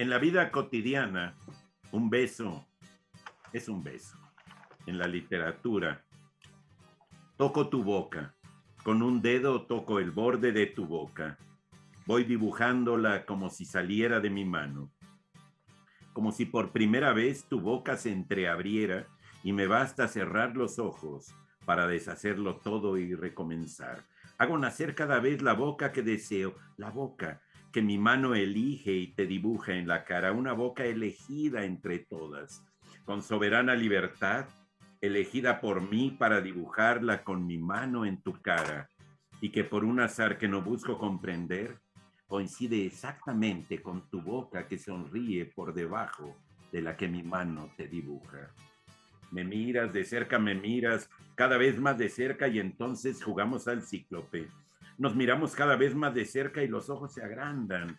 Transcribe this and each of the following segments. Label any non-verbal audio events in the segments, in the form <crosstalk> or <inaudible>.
En la vida cotidiana, un beso es un beso. En la literatura, toco tu boca, con un dedo toco el borde de tu boca, voy dibujándola como si saliera de mi mano, como si por primera vez tu boca se entreabriera y me basta cerrar los ojos para deshacerlo todo y recomenzar. Hago nacer cada vez la boca que deseo, la boca que mi mano elige y te dibuja en la cara, una boca elegida entre todas, con soberana libertad, elegida por mí para dibujarla con mi mano en tu cara, y que por un azar que no busco comprender, coincide exactamente con tu boca que sonríe por debajo de la que mi mano te dibuja. Me miras, de cerca me miras, cada vez más de cerca y entonces jugamos al cíclope nos miramos cada vez más de cerca y los ojos se agrandan,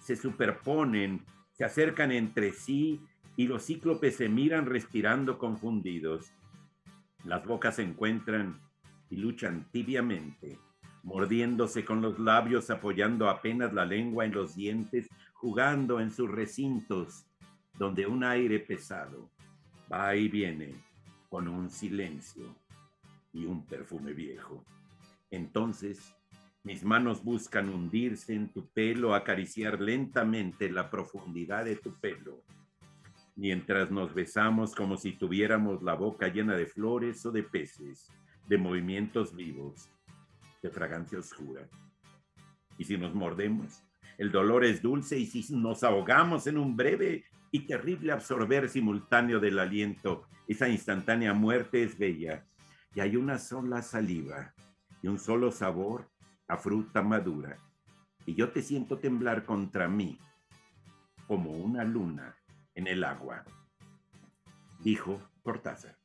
se superponen, se acercan entre sí y los cíclopes se miran respirando confundidos. Las bocas se encuentran y luchan tibiamente, mordiéndose con los labios, apoyando apenas la lengua en los dientes, jugando en sus recintos, donde un aire pesado va y viene con un silencio y un perfume viejo. Entonces, mis manos buscan hundirse en tu pelo, acariciar lentamente la profundidad de tu pelo, mientras nos besamos como si tuviéramos la boca llena de flores o de peces, de movimientos vivos, de fragancia oscura. Y si nos mordemos, el dolor es dulce y si nos ahogamos en un breve y terrible absorber simultáneo del aliento, esa instantánea muerte es bella. Y hay una sola saliva y un solo sabor a fruta madura, y yo te siento temblar contra mí como una luna en el agua, dijo Cortázar.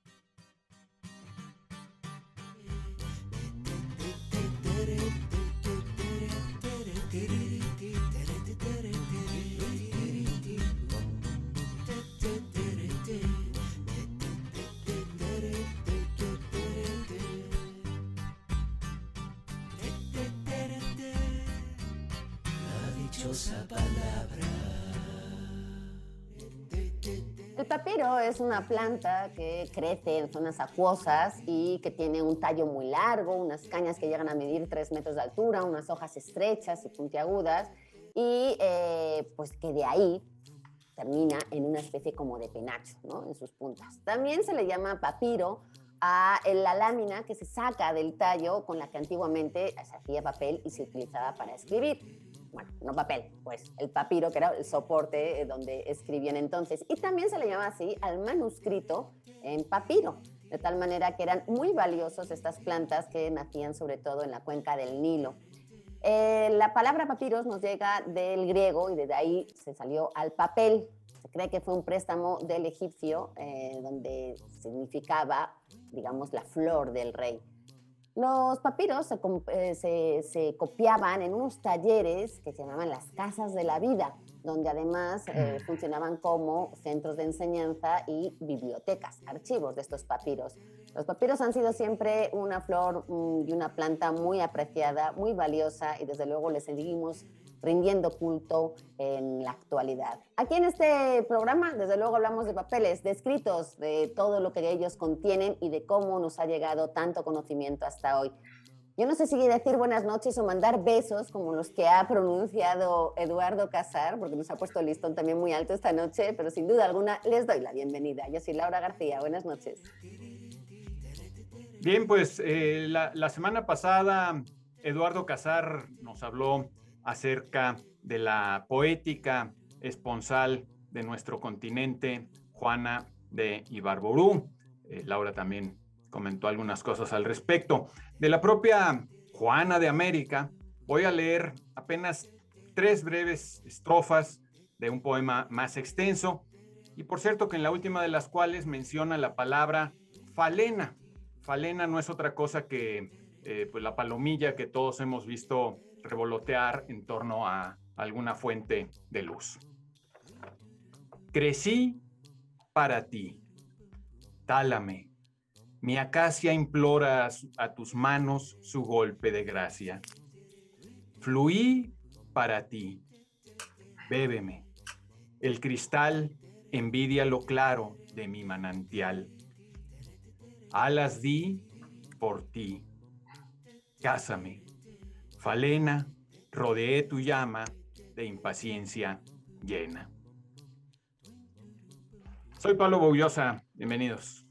El papiro es una planta que crece en zonas acuosas y que tiene un tallo muy largo, unas cañas que llegan a medir 3 metros de altura, unas hojas estrechas y puntiagudas y eh, pues que de ahí termina en una especie como de penacho, ¿no? En sus puntas. También se le llama papiro a la lámina que se saca del tallo con la que antiguamente se hacía papel y se utilizaba para escribir bueno, no papel, pues el papiro, que era el soporte eh, donde escribían entonces. Y también se le llamaba así al manuscrito en papiro, de tal manera que eran muy valiosos estas plantas que nacían sobre todo en la cuenca del Nilo. Eh, la palabra papiros nos llega del griego y desde ahí se salió al papel. Se cree que fue un préstamo del egipcio eh, donde significaba, digamos, la flor del rey. Los papiros eh, se, copiaban en unos talleres que se llamaban las casas de la vida, donde además eh, mm. funcionaban como centros de enseñanza y bibliotecas, archivos de estos papiros. Los papiros han sido siempre una flor mm, y una planta muy apreciada, muy valiosa y desde luego les seguimos rindiendo culto en la actualidad. Aquí en este programa, desde luego, hablamos de papeles, de escritos, de todo lo que ellos contienen y de cómo nos ha llegado tanto conocimiento hasta hoy. Yo no sé si decir buenas noches o mandar besos como los que ha pronunciado Eduardo Casar, porque nos ha puesto el listón también muy alto esta noche, pero sin duda alguna les doy la bienvenida. Yo soy Laura García, buenas noches. Bien, pues eh, la, la, semana pasada Eduardo Casar nos habló acerca de la poética esponsal de nuestro continente, Juana de Ibarború. Eh, Laura también comentó algunas cosas al respecto. De la propia Juana de América, voy a leer apenas tres breves estrofas de un poema más extenso, y por cierto que en la última de las cuales menciona la palabra falena. Falena no es otra cosa que eh, pues la palomilla que todos hemos visto revolotear en torno a alguna fuente de luz. Crecí para ti. Tálame. Mi acacia implora a tus manos su golpe de gracia. Fluí para ti. Bébeme. El cristal envidia lo claro de mi manantial. Alas di por ti. Cásame Falena, rodeé tu llama de impaciencia llena. Soy Pablo Boullosa, bienvenidos.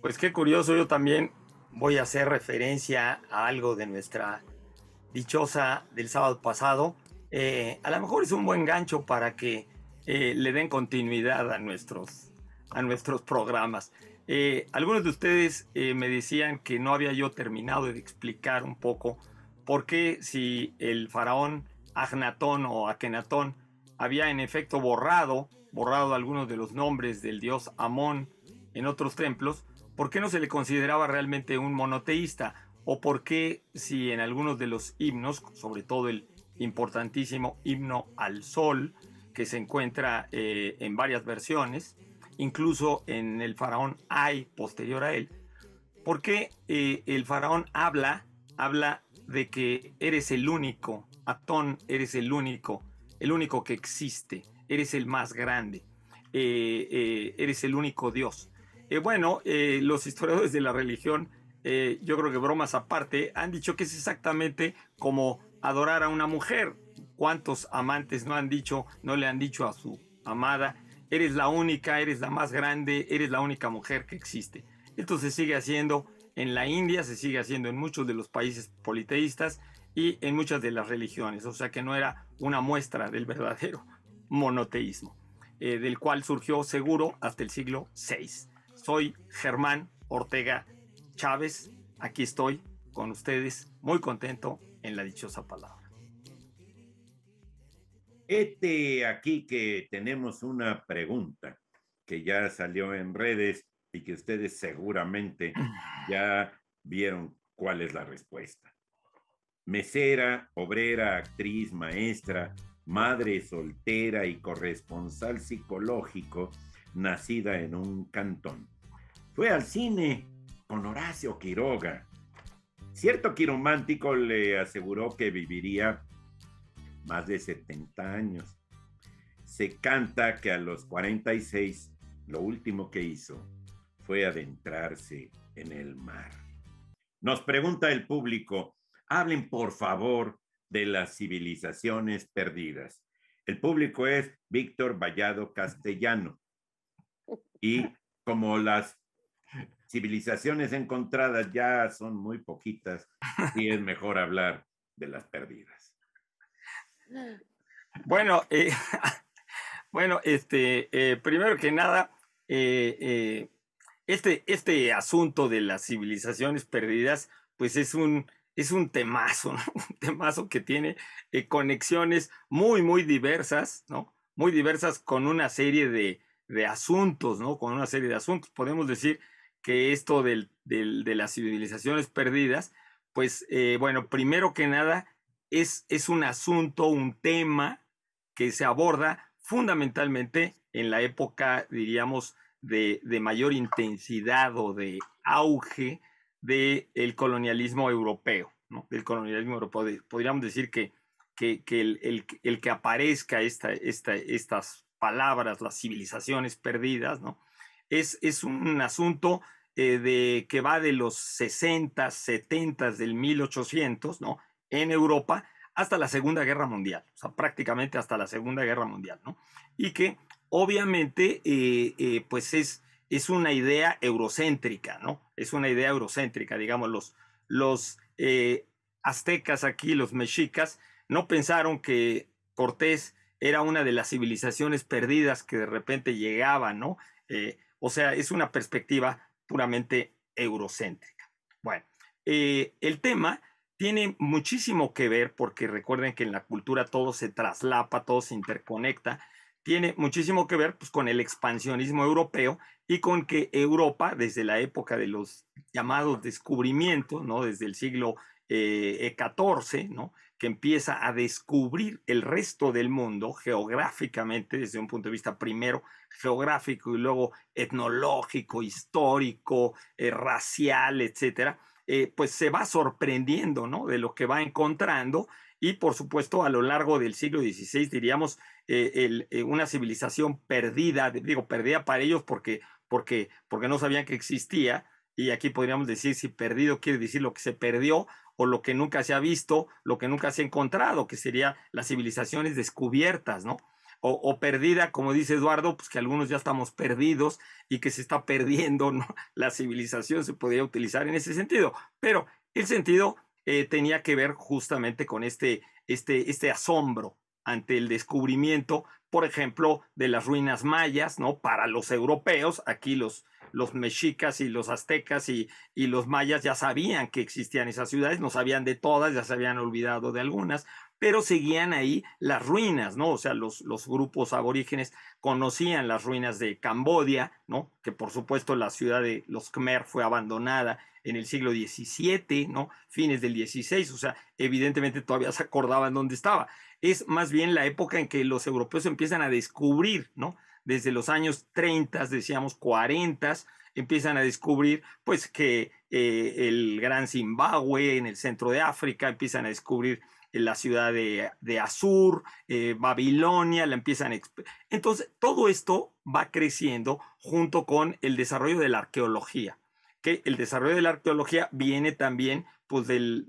Pues qué curioso, yo también voy a hacer referencia a algo de nuestra dichosa del sábado pasado. Eh, a lo mejor es un buen gancho para que eh, le den continuidad a nuestros, a nuestros programas. Eh, algunos de ustedes eh, me decían que no había yo terminado de explicar un poco por qué si el faraón Agnatón o Akenatón había en efecto borrado, borrado algunos de los nombres del dios Amón en otros templos, ¿por qué no se le consideraba realmente un monoteísta? ¿O por qué si en algunos de los himnos, sobre todo el importantísimo himno al sol, que se encuentra eh, en varias versiones, incluso en el faraón hay, posterior a él, porque eh, el faraón habla, habla de que eres el único, Atón, eres el único, el único que existe, eres el más grande, eh, eh, eres el único Dios. bueno, los historiadores de la religión, yo creo que bromas aparte, han dicho que es exactamente como adorar a una mujer. ¿Cuántos amantes no han dicho, no le han dicho a su amada eres la única, eres la más grande, eres la única mujer que existe. Esto se sigue haciendo en la India, se sigue haciendo en muchos de los países politeístas y en muchas de las religiones, o sea que no era una muestra del verdadero monoteísmo, eh, del cual surgió seguro hasta el siglo VI. Soy Germán Ortega Chávez, aquí estoy con ustedes, muy contento en la dichosa palabra. Este aquí que tenemos una pregunta que ya salió en redes y que ustedes seguramente <clears throat> ya vieron cuál es la respuesta. Mesera, obrera, actriz, maestra, madre soltera y corresponsal psicológico, nacida en un cantón. Fue al cine con Horacio Quiroga. Cierto quiromántico le aseguró que viviría más de 70 años. Se canta que a los 46 lo último que hizo fue adentrarse en el mar. Nos pregunta el público, hablen por favor de las civilizaciones perdidas. El público es Víctor Vallado Castellano. Y como las civilizaciones encontradas ya son muy poquitas, sí es mejor hablar de las perdidas. Bueno, eh, <laughs> bueno, este, eh, primero que nada, eh, este, este asunto de las civilizaciones perdidas, pues es un, es un temazo, <laughs> un temazo que tiene conexiones muy, muy diversas, ¿no? Muy diversas con una serie de, asuntos, ¿no? Con una serie de asuntos. Podemos decir que esto de las civilizaciones perdidas, pues, bueno, primero que nada, es, un asunto, un tema que se aborda fundamentalmente en la época, diríamos, de, mayor intensidad o de auge del colonialismo europeo, ¿no? del colonialismo europeo. podríamos decir que, el, que aparezca estas palabras, las civilizaciones perdidas, ¿no? es, un asunto eh, que va de los 60, 70 del 1800, ¿no? en Europa hasta la Segunda Guerra Mundial, o sea, prácticamente hasta la Segunda Guerra Mundial, ¿no? Y que obviamente, eh, eh, pues es, es una idea eurocéntrica, ¿no? Es una idea eurocéntrica, digamos, los, los eh, aztecas aquí, los mexicas, no pensaron que Cortés era una de las civilizaciones perdidas que de repente llegaba, ¿no? o sea, es una perspectiva puramente eurocéntrica. Bueno, el tema tiene muchísimo que ver porque recuerden que en la cultura todo se traslapa, todo se interconecta. Tiene muchísimo que ver pues, con el expansionismo europeo y con que Europa, desde la época de los llamados descubrimientos, ¿no? desde el siglo XIV, eh, eh, ¿no? que empieza a descubrir el resto del mundo geográficamente, desde un punto de vista primero geográfico y luego etnológico, histórico, eh, racial, etcétera eh, pues se va sorprendiendo ¿no? de lo que va encontrando y por supuesto a lo largo del siglo XVI diríamos eh, eh, una civilización perdida, digo perdida para ellos porque, porque, porque no sabían que existía y aquí podríamos decir si perdido quiere decir lo que se perdió o lo que nunca se ha visto, lo que nunca se ha encontrado, que sería las civilizaciones descubiertas, ¿no? o, perdida, como dice Eduardo, pues que algunos ya estamos perdidos y que se está perdiendo <laughs> la civilización, se podría utilizar en ese sentido. Pero el sentido eh, tenía que ver justamente con este, este, este asombro ante el descubrimiento, por ejemplo, de las ruinas mayas, ¿no? Para los europeos, aquí los, los mexicas y los aztecas y, y los mayas ya sabían que existían esas ciudades, no sabían de todas, ya se habían olvidado de algunas, pero seguían ahí las ruinas, ¿no? O sea, los, los grupos aborígenes conocían las ruinas de Cambodia, ¿no? Que por supuesto la ciudad de los Khmer fue abandonada en el siglo XVII, ¿no? Fines del XVI, o sea, evidentemente todavía se acordaban dónde estaba. Es más bien la época en que los europeos empiezan a descubrir, ¿no? Desde los años 30, decíamos 40, empiezan a descubrir, pues, que eh, el Gran Zimbabue en el centro de África, empiezan a descubrir la ciudad de, de Asur, eh, Babilonia, la empiezan a... Entonces, todo esto va creciendo junto con el desarrollo de la arqueología, que el desarrollo de la arqueología viene también pues, del,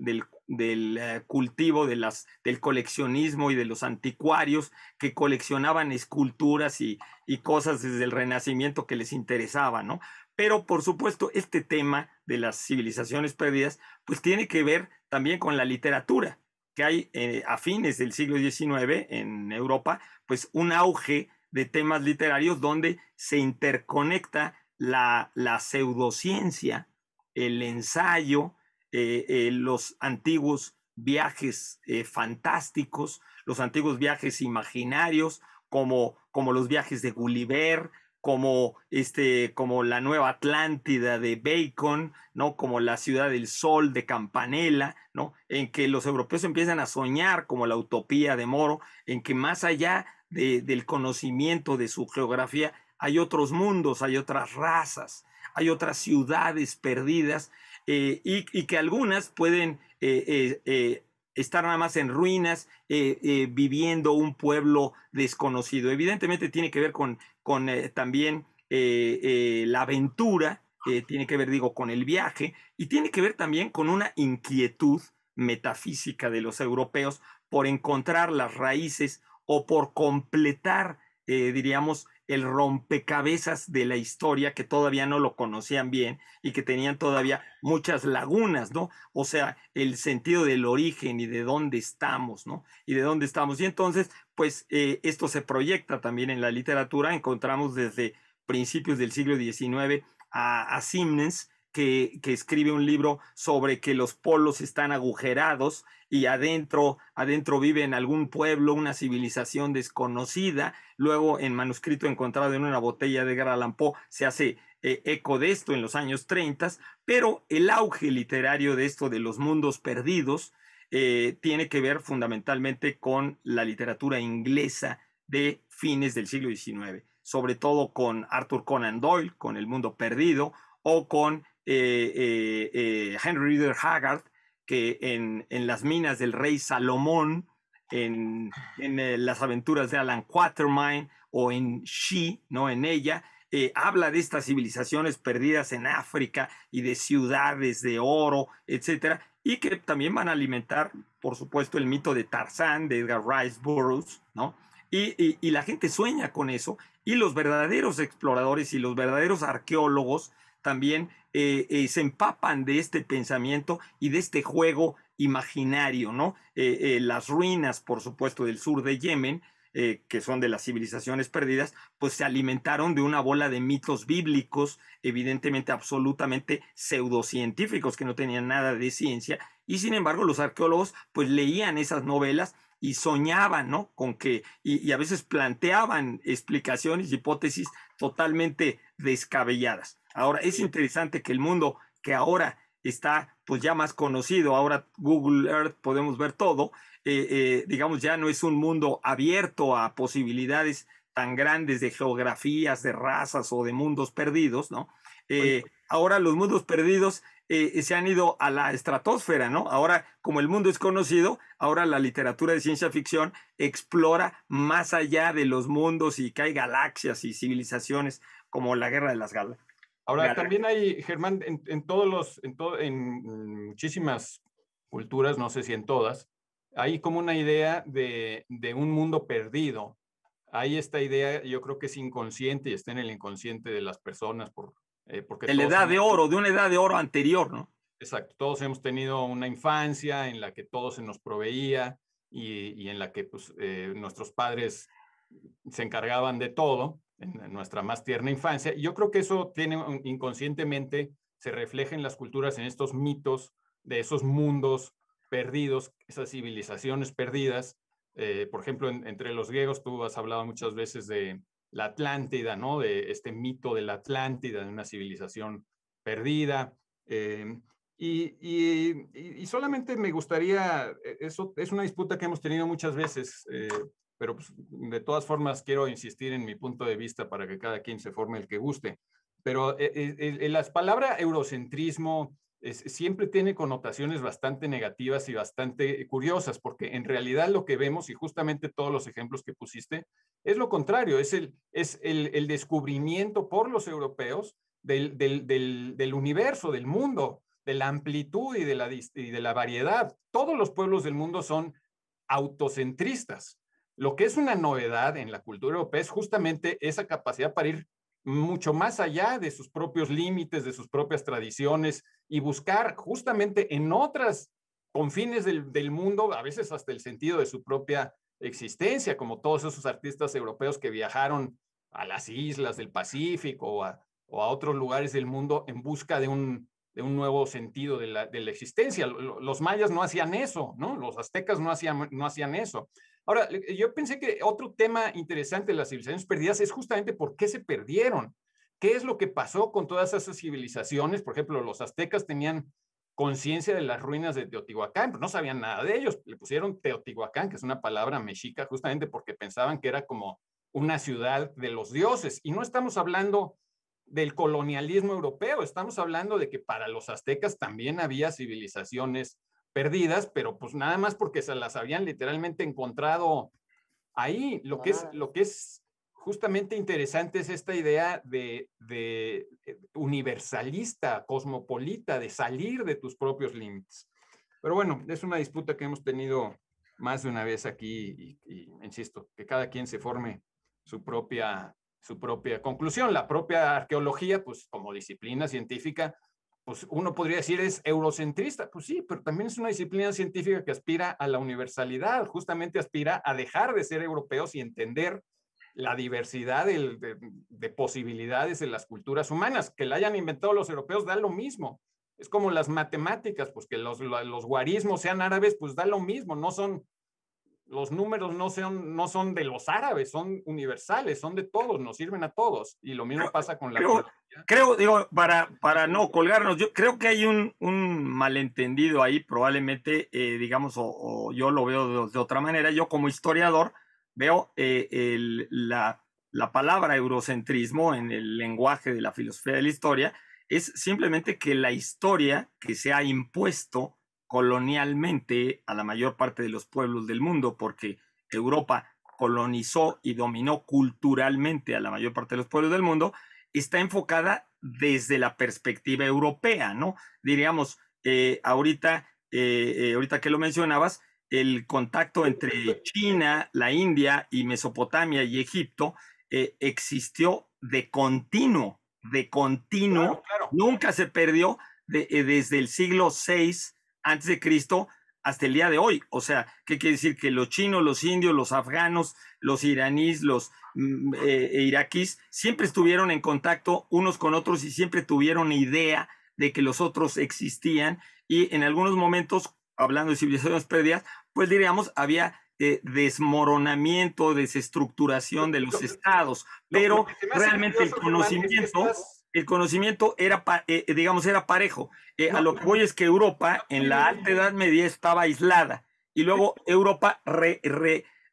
eh, cultivo, de las, del coleccionismo y de los anticuarios que coleccionaban esculturas y, cosas desde el Renacimiento que les interesaba, ¿no? Pero por supuesto, este tema de las civilizaciones perdidas, pues tiene que ver también con la literatura que hay eh, a fines del siglo XIX en Europa, pues un auge de temas literarios donde se interconecta la, la pseudociencia, el ensayo, eh, eh, los antiguos viajes fantásticos, los antiguos viajes imaginarios, como los viajes de Gulliver, como este como la nueva Atlántida de Bacon, ¿no? Como la ciudad del sol de Campanella, ¿no? En que los europeos empiezan a soñar como la utopía de Moro, en que más allá del conocimiento de su geografía hay otros mundos, hay otras razas, hay otras ciudades perdidas eh, y, que algunas pueden eh, eh, estar nada más en ruinas, viviendo un pueblo desconocido. Evidentemente tiene que ver con con eh, también eh, eh, la aventura, tiene que ver, digo, con el viaje y tiene que ver también con una inquietud metafísica de los europeos por encontrar las raíces o por completar, diríamos, el rompecabezas de la historia que todavía no lo conocían bien y que tenían todavía muchas lagunas, ¿no? O sea, el sentido del origen y de dónde estamos, ¿no? Y de dónde estamos. Y entonces, pues eh, esto se proyecta también en la literatura. Encontramos desde principios del siglo XIX a, a Simnens, que, escribe un libro sobre que los polos están agujerados y adentro, adentro vive en algún pueblo una civilización desconocida. Luego, en manuscrito encontrado en una botella de Gralampó, se hace eh, eco de esto en los años 30, pero el auge literario de esto de los mundos perdidos eh, tiene que ver fundamentalmente con la literatura inglesa de fines del siglo XIX, sobre todo con Arthur Conan Doyle, con El Mundo Perdido o con eh, eh, eh, Henry Reader Haggard, que en, las minas del rey Salomón, en, las aventuras de Alan Quatermain o en She, no en ella, habla de estas civilizaciones perdidas en África y de ciudades de oro, etcétera, y que también van a alimentar, por supuesto, el mito de Tarzán, de Edgar Rice Burroughs, ¿no? y la gente sueña con eso, y los verdaderos exploradores y los verdaderos arqueólogos también eh, eh, se empapan de este pensamiento y de este juego imaginario, ¿no? Eh, las ruinas, por supuesto, del sur de Yemen, que son de las civilizaciones perdidas, pues se alimentaron de una bola de mitos bíblicos, evidentemente absolutamente pseudocientíficos, que no tenían nada de ciencia, y sin embargo los arqueólogos pues leían esas novelas y soñaban, ¿no? Con que, y, y a veces planteaban explicaciones, hipótesis totalmente descabelladas. Ahora, es interesante que el mundo que ahora está pues ya más conocido, ahora Google Earth podemos ver todo, eh, eh, digamos ya no es un mundo abierto a posibilidades tan grandes de geografías, de razas o de mundos perdidos, ¿no? Eh, ahora los mundos perdidos se han ido a la estratosfera, ¿no? Ahora, como el mundo es conocido, ahora la literatura de ciencia ficción explora más allá de los mundos y que hay galaxias y civilizaciones como la Guerra de las Galaxias Ahora, también hay, Germán, en, todos los, en, en muchísimas culturas, no sé si en todas, hay como una idea de, de, un mundo perdido. Hay esta idea, yo creo que es inconsciente y está en el inconsciente de las personas. Por, eh, porque la edad de oro, de una edad de oro anterior, ¿no? Exacto, todos hemos tenido una infancia en la que todo se nos proveía y, en la que pues, eh, nuestros padres se encargaban de todo en nuestra más tierna infancia. Yo creo que eso tiene inconscientemente, se refleja en las culturas, en estos mitos de esos mundos perdidos, esas civilizaciones perdidas. Eh, por ejemplo, entre los griegos, tú has hablado muchas veces de la Atlántida, ¿no? De este mito de la Atlántida, de una civilización perdida. Eh, y, solamente me gustaría, eh, eso es una disputa que hemos tenido muchas veces, pero pues, de todas formas quiero insistir en mi punto de vista para que cada quien se forme el que guste. Pero eh, eh las palabras eurocentrismo siempre tiene connotaciones bastante negativas y bastante eh, curiosas, porque en realidad lo que vemos, y justamente todos los ejemplos que pusiste, es lo contrario, es el, es el, descubrimiento por los europeos del, del, universo, del mundo, de la amplitud y de la, y de la variedad. Todos los pueblos del mundo son autocentristas. Lo que es una novedad en la cultura europea es justamente esa capacidad para ir mucho más allá de sus propios límites, de sus propias tradiciones y buscar justamente en otras confines del, mundo, a veces hasta el sentido de su propia existencia, como todos esos artistas europeos que viajaron a las islas del Pacífico o a, otros lugares del mundo en busca de un, de un nuevo sentido de la, de la, existencia. Los mayas no hacían eso, ¿no? Los aztecas no hacían, no hacían eso. Ahora, yo pensé que otro tema interesante de las civilizaciones perdidas es justamente por qué se perdieron. ¿Qué es lo que pasó con todas esas civilizaciones? Por ejemplo, los aztecas tenían conciencia de las ruinas de Teotihuacán, pero no sabían nada de ellos. Le pusieron Teotihuacán, que es una palabra mexica, justamente porque pensaban que era como una ciudad de los dioses. Y no estamos hablando del colonialismo europeo, estamos hablando de que para los aztecas también había civilizaciones perdidas, pero pues nada más porque se las habían literalmente encontrado ahí. Lo que es, lo que es justamente interesante es esta idea de, eh, universalista, cosmopolita, de salir de tus propios límites. Pero bueno, es una disputa que hemos tenido más de una vez aquí y, y, insisto, que cada quien se forme su propia, su propia conclusión. La propia arqueología, pues como disciplina científica, pues uno podría decir es eurocentrista, pues sí, pero también es una disciplina científica que aspira a la universalidad, justamente aspira a dejar de ser europeos y entender la diversidad de, de, de posibilidades en las culturas humanas. Que la hayan inventado los europeos da lo mismo. Es como las matemáticas, pues que los guarismos sean árabes, pues da lo mismo, no son los números no son, no son de los árabes, son universales, son de todos, nos sirven a todos. Y lo mismo pasa con la... Creo, digo, para, para no colgarnos, yo creo que hay un, un malentendido ahí, probablemente, eh, digamos, o, yo lo veo de, otra manera. Yo como historiador veo eh, el, la, la palabra eurocentrismo en el lenguaje de la filosofía de la historia, es simplemente que la historia que se ha impuesto colonialmente a la mayor parte de los pueblos del mundo, porque Europa colonizó y dominó culturalmente a la mayor parte de los pueblos del mundo, está enfocada desde la perspectiva europea, ¿no? Diríamos, eh, ahorita, eh, eh, ahorita que lo mencionabas, el contacto entre China, la India y Mesopotamia y Egipto existió de continuo, de continuo, nunca se perdió desde el siglo VI antes de Cristo hasta el día de hoy. O sea, ¿qué quiere decir? Que los chinos, los indios, los afganos, los iraníes, los mm, eh, e iraquíes, siempre estuvieron en contacto unos con otros y siempre tuvieron idea de que los otros existían y en algunos momentos, hablando de civilizaciones perdidas, pues diríamos, había eh, desmoronamiento, desestructuración de los estados, pero realmente el conocimiento el conocimiento era, eh, eh, digamos, era parejo. Eh, a lo que voy es que Europa en la Alta Edad Media estaba aislada y luego Europa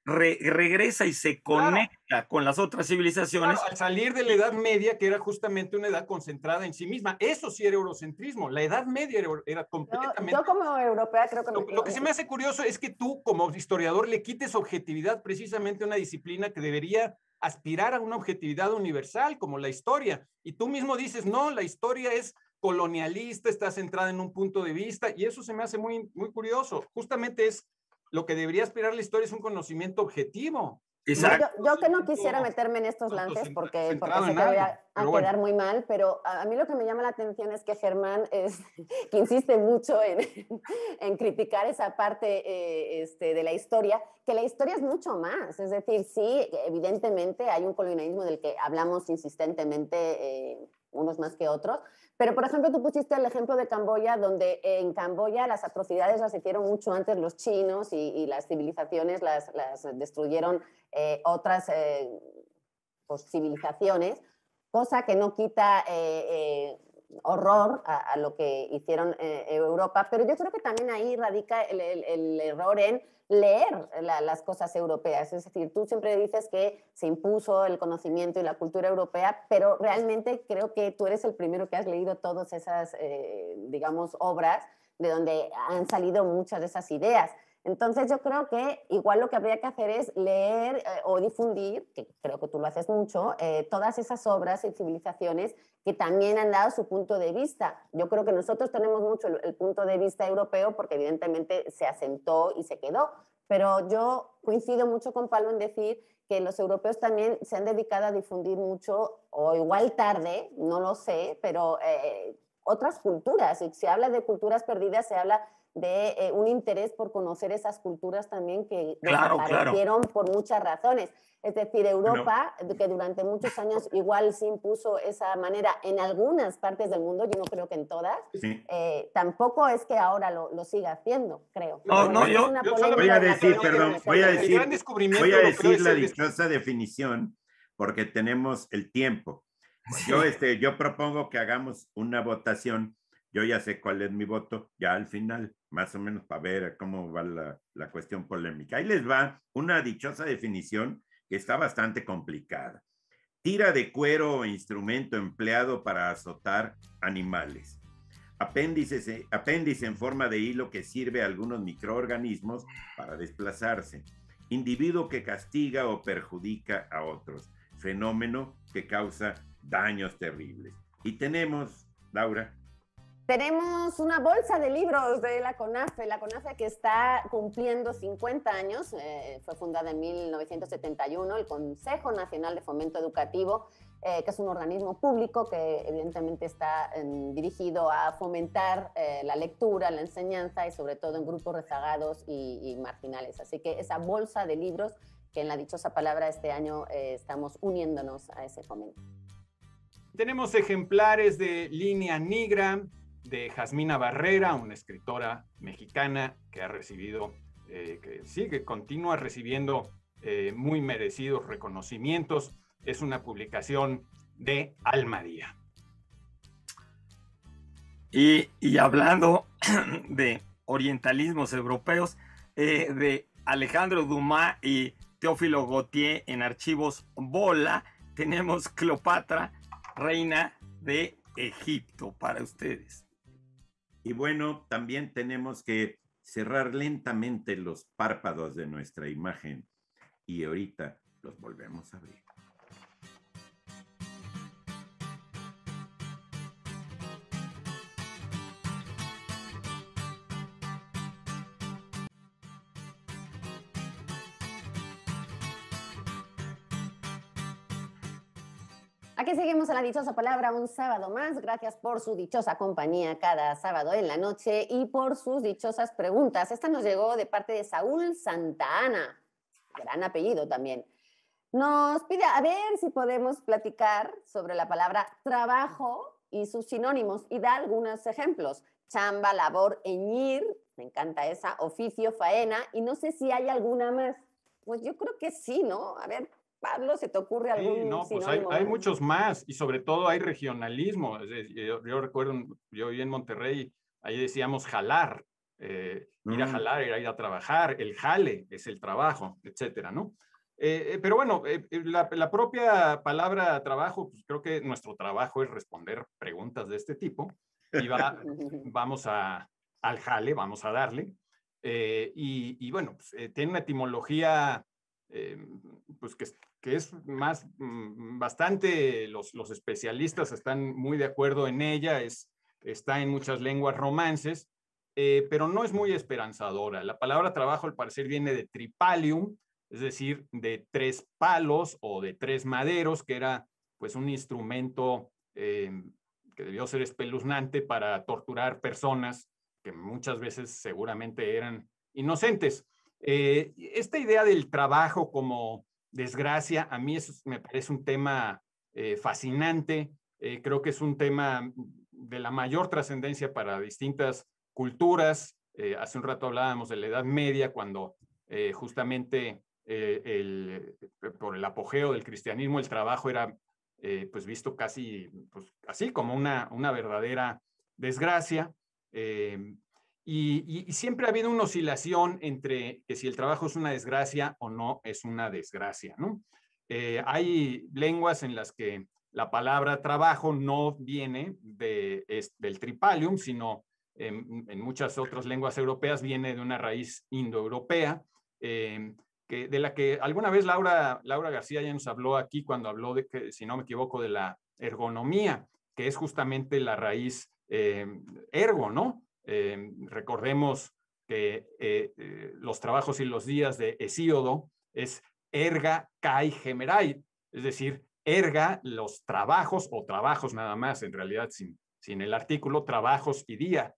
regresa y se conecta con las otras civilizaciones. al salir de la Edad Media, que era justamente una edad concentrada en sí misma, eso sí era eurocentrismo. La Edad Media era, completamente... yo como europea creo que... Lo, lo que se me hace curioso es que tú como historiador le quites objetividad precisamente a una disciplina que debería aspirar a una objetividad universal como la historia. Y tú mismo dices, no, la historia es colonialista, está centrada en un punto de vista y eso se me hace muy, muy curioso. Justamente es lo que debería aspirar la historia es un conocimiento objetivo, Exacto. Yo, que no quisiera meterme en estos pues lances porque, porque se que voy a, quedar muy mal, pero a, mí lo que me llama la atención es que Germán es <laughs> que insiste mucho en, <laughs> criticar esa parte eh, este, de la historia, que la historia es mucho más. Es decir, sí, evidentemente hay un colonialismo del que hablamos insistentemente. Eh, unos más que otros, pero, por ejemplo, tú pusiste el ejemplo de Camboya, donde eh, en Camboya las atrocidades las hicieron mucho antes los chinos y, las civilizaciones las, destruyeron eh, otras eh, pues, civilizaciones, cosa que no quita horror a, lo que hicieron Europa. Pero yo creo que también ahí radica el error en leer las cosas europeas. Es decir, tú siempre dices que se impuso el conocimiento y la cultura europea, pero realmente creo que tú eres el primero que has leído todas esas, eh, digamos, obras de donde han salido muchas de esas ideas. Entonces yo creo que igual lo que habría que hacer es leer eh, o difundir, que creo que tú lo haces mucho, eh, todas esas obras y civilizaciones que también han dado su punto de vista. Yo creo que nosotros tenemos mucho el, punto de vista europeo porque evidentemente se asentó y se quedó, pero yo coincido mucho con Pablo en decir que los europeos también se han dedicado a difundir mucho, o igual tarde, no lo sé, pero eh, otras culturas. Y se habla de culturas perdidas, se habla de eh, un interés por conocer esas culturas también que claro, por muchas razones. Es decir, Europa, que durante muchos años igual se impuso esa manera en algunas partes del mundo, yo no creo que en todas, eh, tampoco es que ahora lo, lo siga haciendo, creo. No, no, yo, voy a decir, perdón, voy a decir, voy a decir la dichosa definición, porque tenemos el tiempo. Yo, este, yo propongo que hagamos una votación yo ya sé cuál es mi voto, ya al final, más o menos para ver cómo va la, cuestión polémica. Ahí les va una dichosa definición que está bastante complicada. Tira de cuero o instrumento empleado para azotar animales. Apéndice, eh, apéndice en forma de hilo que sirve a algunos microorganismos para desplazarse. Individuo que castiga o perjudica a otros. Fenómeno que causa daños terribles. Y tenemos, Laura, tenemos una bolsa de libros de la CONAFE, la CONAFE que está cumpliendo 50 años, eh, fue fundada en 1971, el Consejo Nacional de Fomento Educativo, eh, que es un organismo público que evidentemente está em, dirigido a fomentar eh, la lectura, la enseñanza y sobre todo en grupos rezagados y, y, marginales. Así que esa bolsa de libros que en la dichosa palabra este año estamos uniéndonos a ese fomento. Tenemos ejemplares de Línea Negra, de Jasmina Barrera, una escritora mexicana que ha recibido, eh, que sigue, continúa recibiendo eh, muy merecidos reconocimientos. Es una publicación de Almadía. Y, y hablando <clears throat> de orientalismos europeos, eh, de Alejandro Dumas y Teófilo Gautier en archivos Bola, tenemos Cleopatra, reina de Egipto, para ustedes. Y bueno, también tenemos que cerrar lentamente los párpados de nuestra imagen y ahorita los volvemos a abrir. seguimos a la dichosa palabra un sábado más. Gracias por su dichosa compañía cada sábado en la noche y por sus dichosas preguntas. Esta nos llegó de parte de Saúl Ana, gran apellido también. Nos pide a ver si podemos platicar sobre la palabra trabajo y sus sinónimos y da algunos ejemplos. Chamba, labor, eñir, me encanta esa, oficio, faena y no sé si hay alguna más. Pues yo creo que sí, ¿no? A ver, Pablo, ¿se te ocurre algún sí, no, pues hay, hay, muchos más y sobre todo hay regionalismo. Yo, recuerdo, yo viví en Monterrey, ahí decíamos jalar, eh, ir a mm. jalar, ir a, ir a trabajar, el jale es el trabajo, etcétera, ¿no? Eh, eh, pero bueno, la, propia palabra trabajo, pues creo que nuestro trabajo es responder preguntas de este tipo y <laughs> vamos a, al jale, vamos a darle. y, y, bueno, pues, tiene una etimología eh, pues que, es más mm, bastante, los, especialistas están muy de acuerdo en ella, es, está en muchas lenguas romances, eh, pero no es muy esperanzadora. La palabra trabajo al parecer viene de tripalium, es decir, de tres palos o de tres maderos, que era pues un instrumento eh, que debió ser espeluznante para torturar personas que muchas veces seguramente eran inocentes. Eh, esta idea del trabajo como desgracia, a mí me parece un tema eh, fascinante. Eh, creo que es un tema de la mayor trascendencia para distintas culturas. hace un rato hablábamos de la Edad Media, cuando justamente por el apogeo del cristianismo el trabajo era pues visto casi pues, así como una, una verdadera desgracia. Y, siempre ha habido una oscilación entre que si el trabajo es una desgracia o no es una desgracia, ¿no? Eh, hay lenguas en las que la palabra trabajo no viene de, del tripalium, sino em, en, muchas otras lenguas europeas viene de una raíz indoeuropea, em, de la que alguna vez Laura, García ya nos habló aquí cuando habló, de que, si no me equivoco, de la ergonomía, que es justamente la raíz em, ergo, ¿no? Eh, recordemos que eh, eh, los trabajos y los días de Hesíodo es erga kai gemerai, es decir, erga los trabajos o trabajos nada más, en realidad sin, el artículo, trabajos y día.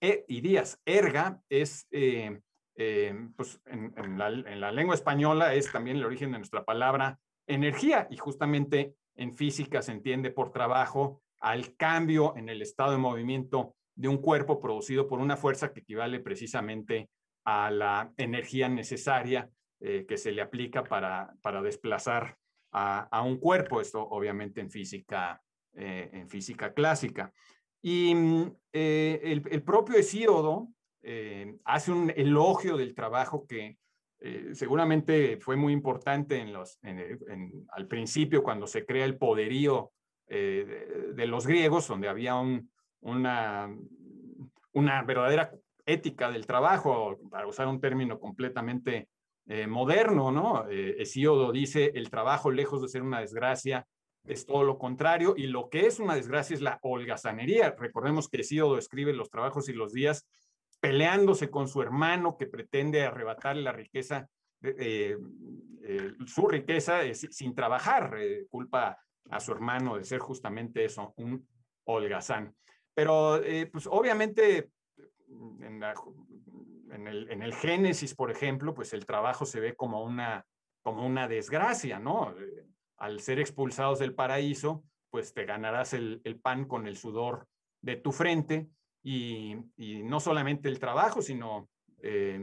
E, y días, erga es, pues en la lengua española es también el origen de nuestra palabra energía y justamente en física se entiende por trabajo al cambio en el estado de movimiento de un cuerpo producido por una fuerza que equivale precisamente a la energía necesaria eh, que se le aplica para, desplazar a, un cuerpo, esto obviamente en física, eh, en física clásica. Y mm, eh, el, propio Hesíodo hace un elogio del trabajo que seguramente fue muy importante en los, en, al principio cuando se crea el poderío de los griegos, donde había un, una, verdadera ética del trabajo, para usar un término completamente eh, moderno, ¿no? Eh, dice, el trabajo lejos de ser una desgracia es todo lo contrario y lo que es una desgracia es la holgazanería. Recordemos que Hesíodo escribe los trabajos y los días peleándose con su hermano que pretende arrebatar la riqueza, eh, eh, su riqueza sin trabajar, culpa a su hermano de ser justamente eso, un holgazán. Pero, eh, pues, obviamente, mm, en, el, Génesis, por ejemplo, pues el trabajo se ve como una, como una desgracia, ¿no? Eh, al ser expulsados del paraíso, pues te ganarás el, pan con el sudor de tu frente y, no solamente el trabajo, sino eh,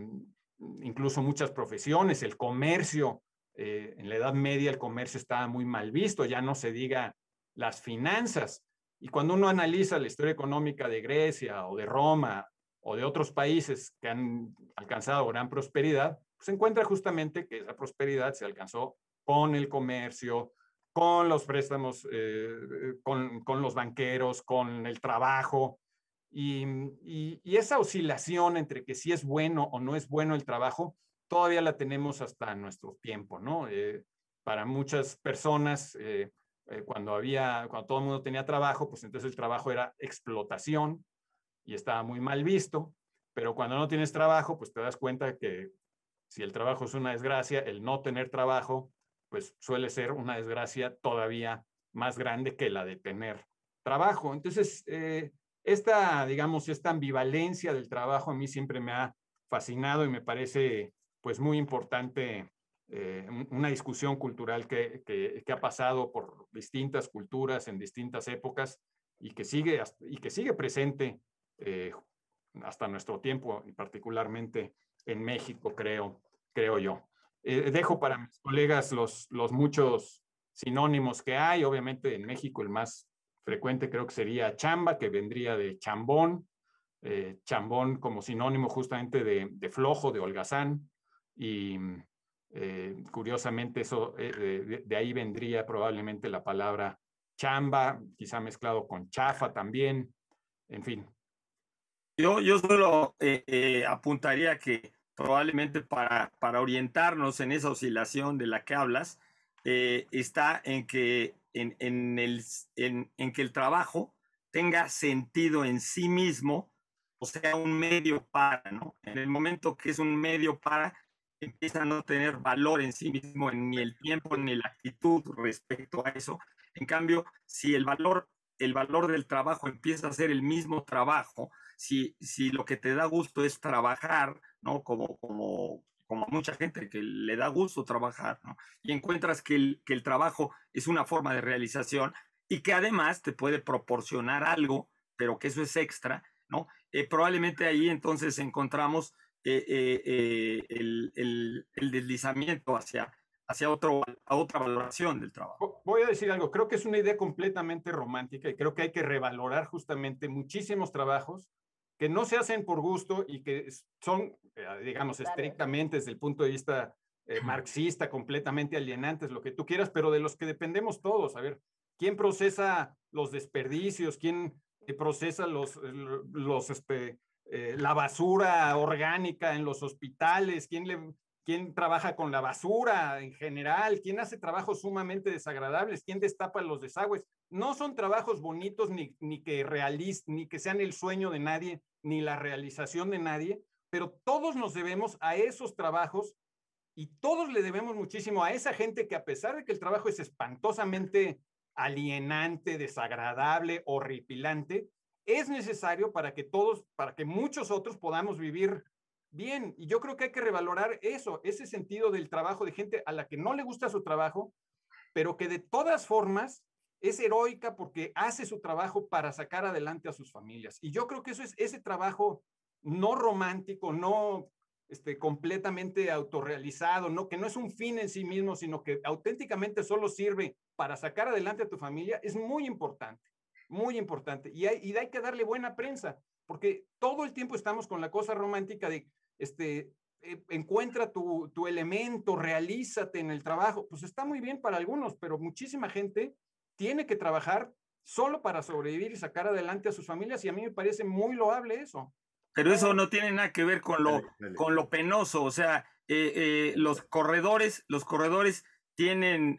incluso muchas profesiones, el comercio. en la Edad Media el comercio estaba muy mal visto, ya no se diga las finanzas. Y cuando uno analiza la historia económica de Grecia o de Roma o de otros países que han alcanzado gran prosperidad, pues, se encuentra justamente que esa prosperidad se alcanzó con el comercio, con los préstamos, eh, con, los banqueros, con el trabajo. Y, esa oscilación entre que si es bueno o no es bueno el trabajo, todavía la tenemos hasta nuestro tiempo, ¿no? Eh, para muchas personas, eh, eh, cuando había, cuando todo el mundo tenía trabajo, pues entonces el trabajo era explotación y estaba muy mal visto, pero cuando no tienes trabajo, pues te das cuenta que si el trabajo es una desgracia, el no tener trabajo, pues suele ser una desgracia todavía más grande que la de tener trabajo. Entonces, eh, esta, digamos, esta ambivalencia del trabajo a mí siempre me ha fascinado y me parece pues muy importante eh, una discusión cultural que, que, ha pasado por distintas culturas en distintas épocas y que sigue, y que sigue presente eh, hasta nuestro tiempo y particularmente en México, creo, creo yo. Eh, dejo para mis colegas los, los muchos sinónimos que hay. Obviamente en México el más frecuente creo que sería chamba, que vendría de chambón, chambón como sinónimo justamente de, de flojo, de holgazán. Y, eh, curiosamente, eso, eh, de, ahí vendría probablemente la palabra chamba, quizá mezclado con chafa también, en fin. Yo, yo solo eh, apuntaría que probablemente para, para orientarnos en esa oscilación de la que hablas, está en que, en, en, el, en, en que el trabajo tenga sentido en sí mismo, o sea, un medio para, ¿no? En el momento que es un medio para, empieza a no tener valor en sí mismo, ni el tiempo, ni la actitud respecto a eso. En cambio, si el valor, el valor del trabajo empieza a ser el mismo trabajo, si, lo que te da gusto es trabajar, ¿no? Como, como, como mucha gente que le da gusto trabajar, Y encuentras que el, trabajo es una forma de realización y que además te puede proporcionar algo, pero que eso es extra, ¿no? Eh, probablemente ahí entonces encontramos eh, eh, eh, el, deslizamiento hacia, hacia otro, a otra valoración del trabajo. Voy a decir algo, creo que es una idea completamente romántica y creo que hay que revalorar justamente muchísimos trabajos que no se hacen por gusto y que son, digamos, estrictamente desde el punto de vista marxista, completamente alienantes, lo que tú quieras, pero de los que dependemos todos. A ver, ¿quién procesa los desperdicios? ¿Quién procesa los, los este, eh, la basura orgánica en los hospitales, quién, trabaja con la basura en general, quién hace trabajos sumamente desagradables, quién destapa los desagües. No son trabajos bonitos ni, que ni que sean el sueño de nadie, ni la realización de nadie, pero todos nos debemos a esos trabajos y todos le debemos muchísimo a esa gente que a pesar de que el trabajo es espantosamente alienante, desagradable, horripilante, es necesario para que todos, para que muchos otros podamos vivir bien. Y yo creo que hay que revalorar eso, ese sentido del trabajo de gente a la que no le gusta su trabajo, pero que de todas formas es heroica porque hace su trabajo para sacar adelante a sus familias. Y yo creo que eso es ese trabajo no romántico, no este, completamente autorrealizado, ¿no? que no es un fin en sí mismo, sino que auténticamente solo sirve para sacar adelante a tu familia, es muy importante muy importante. Y hay, hay que darle buena prensa, porque todo el tiempo estamos con la cosa romántica de, este, eh, encuentra tu, tu, elemento, realízate en el trabajo. Pues está muy bien para algunos, pero muchísima gente tiene que trabajar solo para sobrevivir y sacar adelante a sus familias y a mí me parece muy loable eso. Pero eso no tiene nada que ver con lo, Con lo penoso, o sea, eh, eh, los corredores, los corredores tienen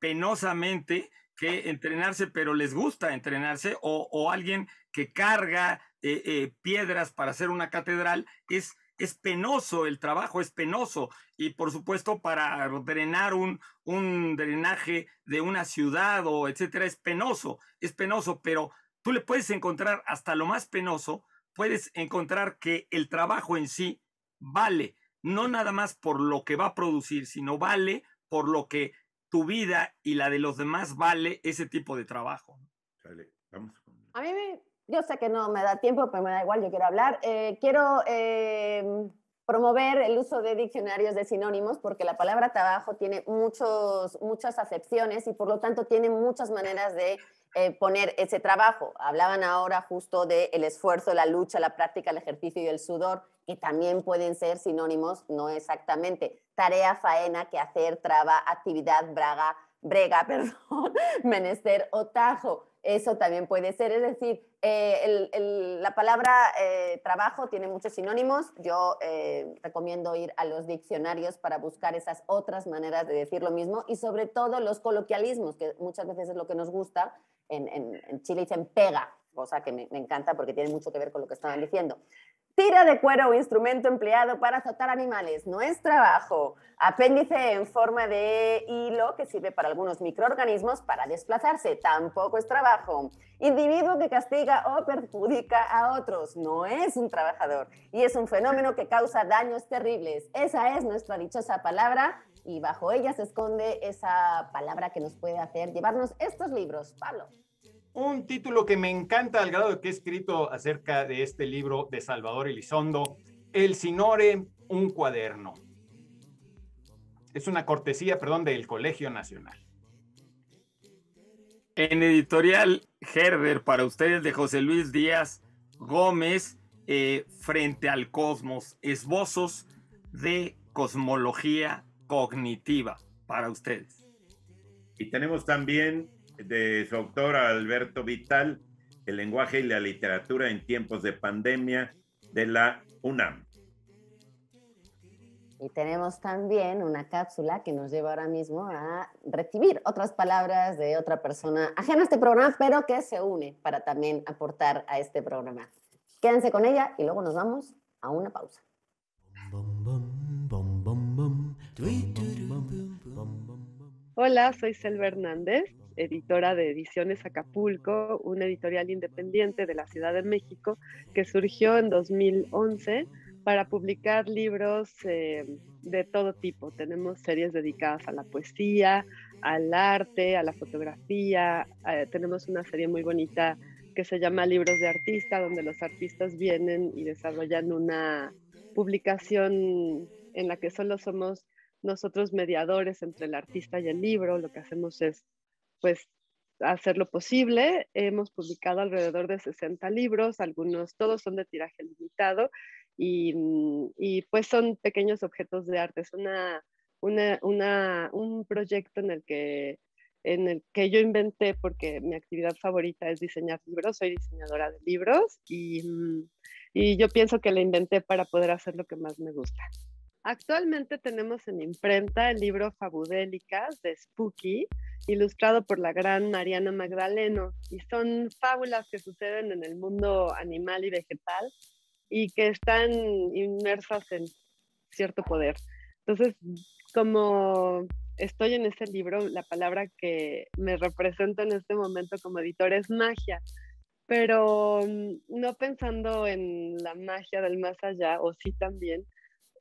penosamente que entrenarse, pero les gusta entrenarse, o, alguien que carga eh, eh, piedras para hacer una catedral, es, es penoso el trabajo, es penoso. Y por supuesto, para drenar un, un drenaje de una ciudad o etcétera, es penoso, es penoso, pero tú le puedes encontrar hasta lo más penoso, puedes encontrar que el trabajo en sí vale, no nada más por lo que va a producir, sino vale por lo que tu vida y la de los demás vale ese tipo de trabajo. A mí, yo sé que no me da tiempo, pero me da igual, yo quiero hablar. Eh, quiero eh, promover el uso de diccionarios de sinónimos porque la palabra trabajo tiene muchos, muchas acepciones y por lo tanto tiene muchas maneras de eh, poner ese trabajo. Hablaban ahora justo del esfuerzo, la lucha, la práctica, el ejercicio y el sudor que también pueden ser sinónimos, no exactamente. Tarea, faena, que hacer, traba, actividad, braga, brega, <laughs> perdón, menester o tajo. Eso también puede ser. Es decir, eh, la palabra eh, trabajo tiene muchos sinónimos. Yo eh, recomiendo ir a los diccionarios para buscar esas otras maneras de decir lo mismo y sobre todo los coloquialismos, que muchas veces es lo que nos gusta. En, en, Chile dicen pega, cosa que me, encanta porque tiene mucho que ver con lo que estaban diciendo. Tira de cuero o instrumento empleado para azotar animales. No es trabajo. Apéndice en forma de hilo que sirve para algunos microorganismos para desplazarse. Tampoco es trabajo. Individuo que castiga o perjudica a otros. No es un trabajador. Y es un fenómeno que causa daños terribles. Esa es nuestra dichosa palabra y bajo ella se esconde esa palabra que nos puede hacer llevarnos estos libros. Pablo un título que me encanta al grado de que he escrito acerca de este libro de Salvador Elizondo, El Sinore, un cuaderno. Es una cortesía, perdón, del Colegio Nacional. En editorial Herder, para ustedes de José Luis Díaz Gómez, eh, Frente al Cosmos, esbozos de cosmología cognitiva para ustedes. Y tenemos también de su autor Alberto Vital, El lenguaje y la literatura en tiempos de pandemia de la UNAM. Y tenemos también una cápsula que nos lleva ahora mismo a recibir otras palabras de otra persona ajena a este programa, pero que se une para también aportar a este programa. Quédense con ella y luego nos vamos a una pausa. Hola, soy Selva Hernández editora de Ediciones Acapulco, una editorial independiente de la Ciudad de México que surgió en 2011 para publicar libros eh, de todo tipo. Tenemos series dedicadas a la poesía, al arte, a la fotografía. tenemos una serie muy bonita que se llama Libros de Artista, donde los artistas vienen y desarrollan una publicación en la que solo somos nosotros mediadores entre el artista y el libro. Lo que hacemos es pues hacer lo posible. Hemos publicado alrededor de 60 libros, algunos, todos son de tiraje limitado y, mm, pues son pequeños objetos de arte. Es una, un proyecto en el que en el que yo inventé porque mi actividad favorita es diseñar libros, soy diseñadora de libros y, mm, y yo pienso que la inventé para poder hacer lo que más me gusta. Actualmente tenemos en imprenta el libro Fabudélicas de Spooky, ilustrado por la gran Mariana Magdaleno. Y son fábulas que suceden en el mundo animal y vegetal y que están inmersas en cierto poder. Entonces, como estoy en este libro, la palabra que me representa en este momento como editor es magia, pero mm, no pensando en la magia del más allá, o sí también,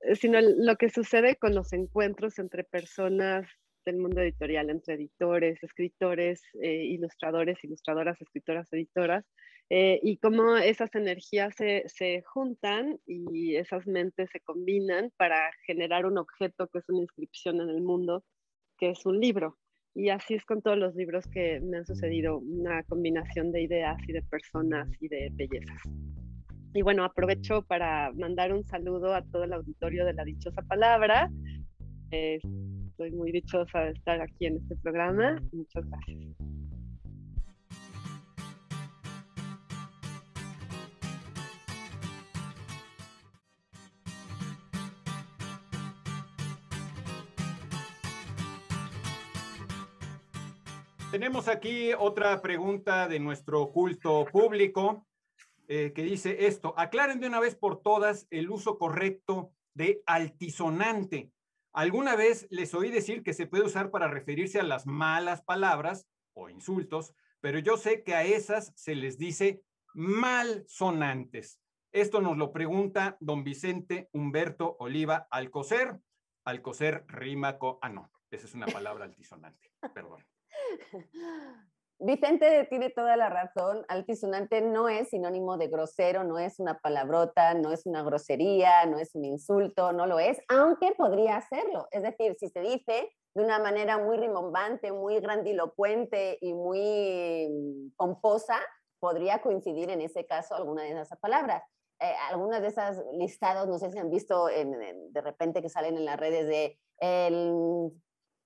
eh, sino lo que sucede con los encuentros entre personas este, el mundo editorial entre editores, escritores, eh, ilustradores, ilustradoras, escritoras, editoras, eh, y cómo esas energías se, se, juntan y esas mentes se combinan para generar un objeto que es una inscripción en el mundo, que es un libro. Y así es con todos los libros que me han sucedido, una combinación de ideas y de personas y de bellezas. Y bueno, aprovecho para mandar un saludo a todo el auditorio de la dichosa palabra. Eh, estoy muy dichosa de estar aquí en este programa. Muchas gracias. Tenemos aquí otra pregunta de nuestro culto público eh, que dice esto. Aclaren de una vez por todas el uso correcto de altisonante Alguna vez les oí decir que se puede usar para referirse a las malas palabras o insultos, pero yo sé que a esas se les dice mal sonantes. Esto nos lo pregunta don Vicente Humberto Oliva Alcocer. Alcocer Rímaco, Ah, no, esa es una palabra altisonante, perdón. <laughs> Vicente tiene toda la razón, altisonante no es sinónimo de grosero, no es una palabrota, no es una grosería, no es un insulto, no lo es, aunque podría hacerlo. Es decir, si se dice de una manera muy rimbombante, muy grandilocuente y muy mm, pomposa, podría coincidir en ese caso alguna de esas palabras. Eh, algunas de esas listados, no sé si han visto de repente que salen en las redes de el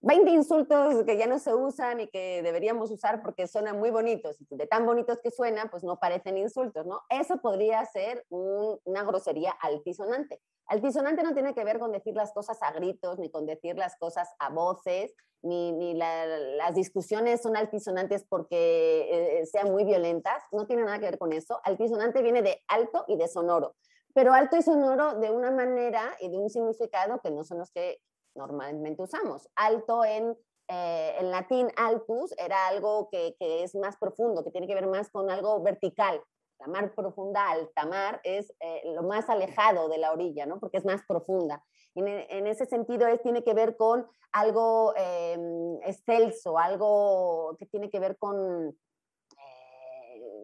20 insultos que ya no se usan y que deberíamos usar porque suenan muy bonitos. Y de tan bonitos que suenan, pues no parecen insultos, ¿no? Eso podría ser una grosería altisonante. Altisonante no tiene que ver con decir las cosas a gritos, ni con decir las cosas a voces, ni, ni las discusiones son altisonantes porque eh, sean muy violentas. No tiene nada que ver con eso. Altisonante viene de alto y de sonoro pero alto y sonoro de una manera y de un significado que no son los que normalmente usamos. Alto eh, en, latín, altus, era algo que, es más profundo, que tiene que ver más con algo vertical. La mar profunda, alta mar, es eh, lo más alejado de la orilla, ¿no? Porque es más profunda. En, ese sentido, es, tiene que ver con algo em, excelso, algo que tiene que ver con,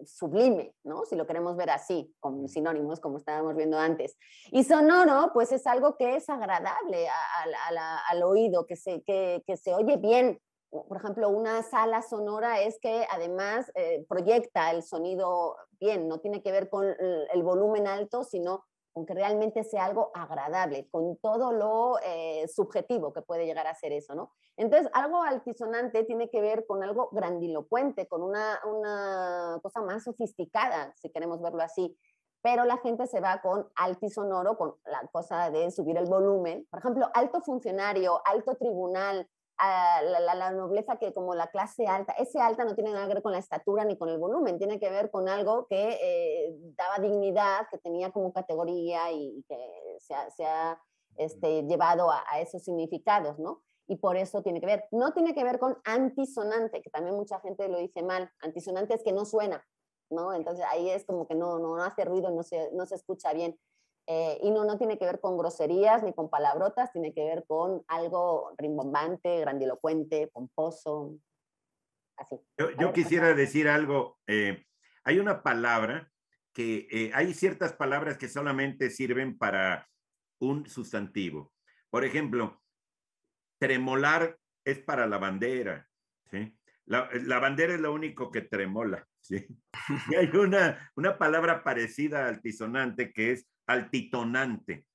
sublime, ¿no? Si lo queremos ver así, con sinónimos, como estábamos viendo antes. Y sonoro, pues es algo que es agradable al oído, que se, que, se oye bien, por ejemplo, una sala sonora es que además eh, proyecta el sonido bien, no tiene que ver con el volumen alto, sino con que realmente sea algo agradable, con todo lo eh, subjetivo que puede llegar a ser eso, ¿no? Entonces, algo altisonante tiene que ver con algo grandilocuente, con una, una cosa más sofisticada, si queremos verlo así pero la gente se va con altisonoro, con la cosa de subir el volumen. Por ejemplo, alto funcionario, alto tribunal, a la, nobleza que como la clase alta. Ese alta no tiene nada que ver con la estatura ni con el volumen, tiene que ver con algo que eh, daba dignidad, que tenía como categoría y, que se ha, este, llevado a, esos significados, ¿no? Y por eso tiene que ver. No tiene que ver con antisonante, que también mucha gente lo dice mal. Antisonante es que no suena, ¿no? Entonces ahí es como que no, no, no hace ruido, no se, no se escucha bien. Eh, y no, tiene que ver con groserías ni con palabrotas, tiene que ver con algo rimbombante, grandilocuente, pomposo, Yo, quisiera decir algo. Eh, hay una palabra que eh, hay ciertas palabras que solamente sirven para un sustantivo. Por ejemplo, tremolar es para la bandera. ¿sí? La, bandera es lo único que tremola. ¿sí? <laughs> Y hay una, una palabra parecida al tisonante que es altitonante,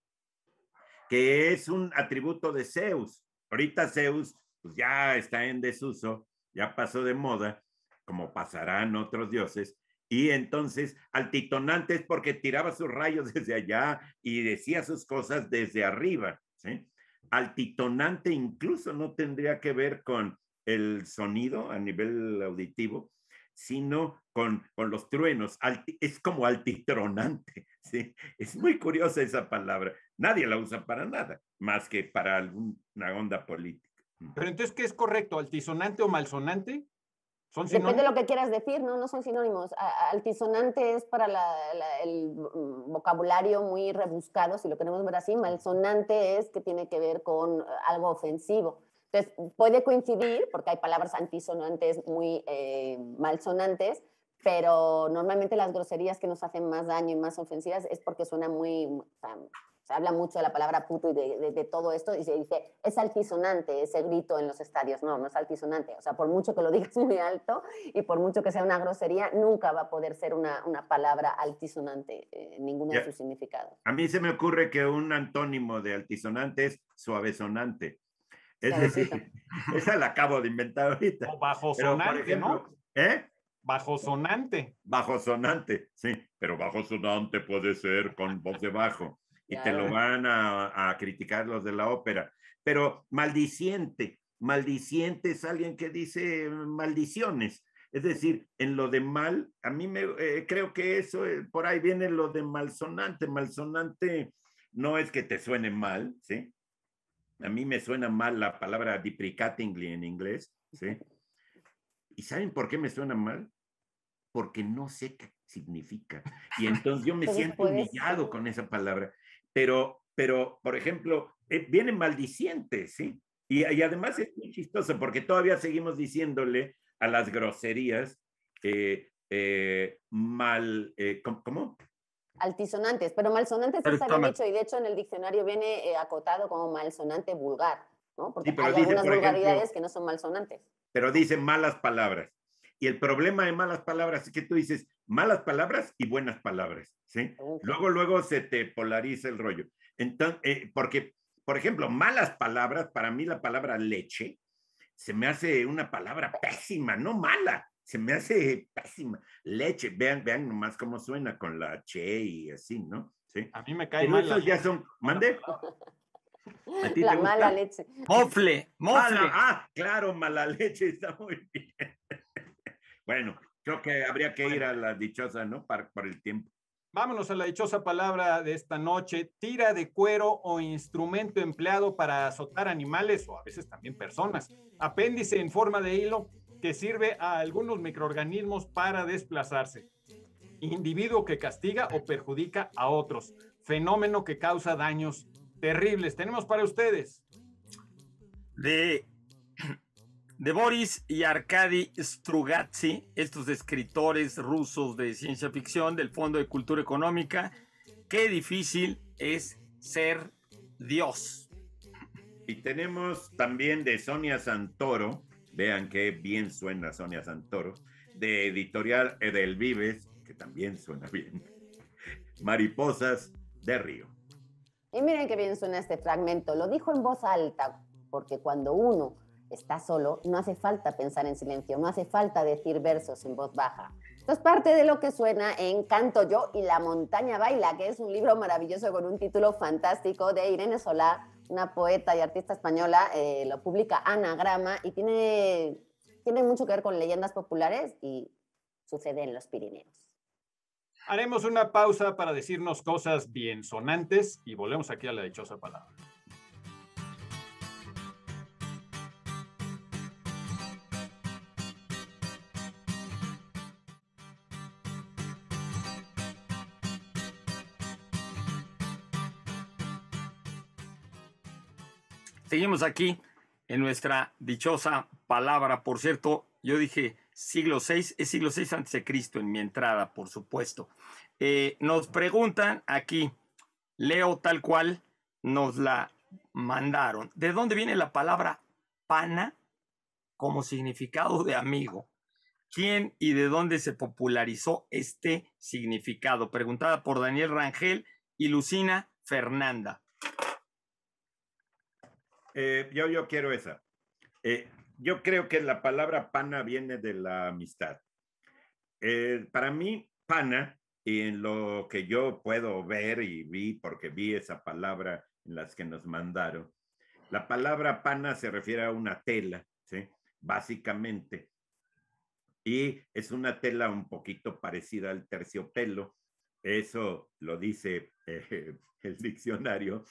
que es un atributo de Zeus. Ahorita Zeus pues, ya está en desuso, ya pasó de moda, como pasarán otros dioses. Y entonces, altitonante es porque tiraba sus rayos <laughs> desde allá y decía sus cosas desde arriba. ¿sí? Altitonante incluso no tendría que ver con el sonido a nivel auditivo, sino con, los truenos. es como altitronante. <laughs> Es muy curiosa esa palabra. Nadie la usa para nada, más que para alguna onda política. Pero entonces, ¿qué es correcto? ¿Altisonante o malsonante? ¿Son Depende de lo que quieras decir, ¿no? No son sinónimos. Altisonante es para el vocabulario muy rebuscado, si lo queremos ver así. Malsonante es que tiene que ver con algo ofensivo. Entonces, puede coincidir porque hay palabras antisonantes muy eh, malsonantes, pero normalmente las groserías que nos hacen más daño y más ofensivas es porque suena muy... se habla mucho de la palabra puto y de, todo esto y se dice, es altisonante ese grito en los estadios. No, no es altisonante. O sea, por mucho que lo digas <laughs> muy alto y por mucho que sea una grosería, nunca va a poder ser una, palabra altisonante eh, en ninguno de sus significados. A mí se me ocurre que un antónimo de altisonante es suavesonante. Es decir, <laughs> esa la acabo de inventar ahorita. O bajo sonante, ¿no? ¿Eh? Bajo sonante. Bajo sonante, sí, pero bajo sonante puede ser con voz de bajo. y te lo van a, criticar los de la ópera. Pero maldiciente, maldiciente es alguien que dice maldiciones. Es decir, en lo de mal, a mí me eh, creo que eso, eh, por ahí viene lo de malsonante. Malsonante no es que te suene mal, ¿sí? a mí me suena mal la palabra deprecatingly en inglés, ¿sí? ¿Y saben por qué me suena mal? Porque no sé qué significa. Y entonces yo me siento humillado con esa palabra. Pero, pero por ejemplo, eh, viene maldiciente, ¿sí? Y, además es muy chistoso porque todavía seguimos diciéndole a las groserías eh, eh, mal, eh, ¿cómo? altisonantes, pero malsonantes es algo dicho y de hecho en el diccionario viene eh, acotado como malsonante vulgar, ¿no? Porque hay algunas vulgaridades que no son malsonantes. Pero dice malas palabras. Y el problema de malas palabras es que tú dices malas palabras y buenas palabras, ¿sí? Luego, luego se te polariza el rollo. Entonces, eh, porque, por ejemplo, malas palabras, para mí la palabra leche se me hace una palabra pésima, no mala se me hace pésima. Leche, vean, vean nomás cómo suena con la che y así, ¿no? Sí. A mí me cae mal. ya son, mande. <laughs> la mala leche. Mofle, mofle. Ah, ah claro, mala leche, <laughs> está muy bien. <laughs> bueno, creo que habría que ir a la dichosa, ¿no? Para, por el tiempo. Vámonos a la dichosa palabra de esta noche. Tira de cuero o instrumento empleado para azotar animales o a veces también personas. Apéndice en forma de hilo que sirve a algunos microorganismos para desplazarse. Individuo que castiga o perjudica a otros. Fenómeno que causa daños terribles. Tenemos para ustedes. De, <clears throat> de Boris y Arkady Strugatsky, estos escritores rusos de ciencia ficción del Fondo de Cultura Económica, qué difícil es ser Dios. Y tenemos también de Sonia Santoro, Vean qué bien suena Sonia Santoro. De editorial Edel que también suena bien. Mariposas de Río. Y miren qué bien suena este fragmento. Lo dijo en voz alta, porque cuando uno está solo, no hace falta pensar en silencio, no hace falta decir versos en voz baja. Esto es parte de lo que suena en Canto Yo y La Montaña Baila, que es un libro maravilloso con un título fantástico de Irene Solá una poeta y artista española, eh, lo publica Anagrama y tiene, tiene mucho que ver con leyendas populares y sucede en los Pirineos. Haremos una pausa para decirnos cosas bien sonantes y volvemos aquí a la dichosa palabra. Seguimos aquí en nuestra dichosa palabra. Por cierto, yo dije siglo VI, es siglo VI antes Cristo en mi entrada, por supuesto. Eh, nos preguntan aquí, leo tal cual nos la mandaron. ¿De dónde viene la palabra pana como significado de amigo? ¿Quién y de dónde se popularizó este significado? Preguntada por Daniel Rangel y Lucina Fernanda. Eh, yo, yo quiero esa. Eh, yo creo que la palabra pana viene de la amistad. Eh, para mí, pana, y en lo que yo puedo ver y vi, porque vi esa palabra en las que nos mandaron, la palabra pana se refiere a una tela, ¿sí? Básicamente. Y es una tela un poquito parecida al terciopelo. Eso lo dice <laughs> el diccionario.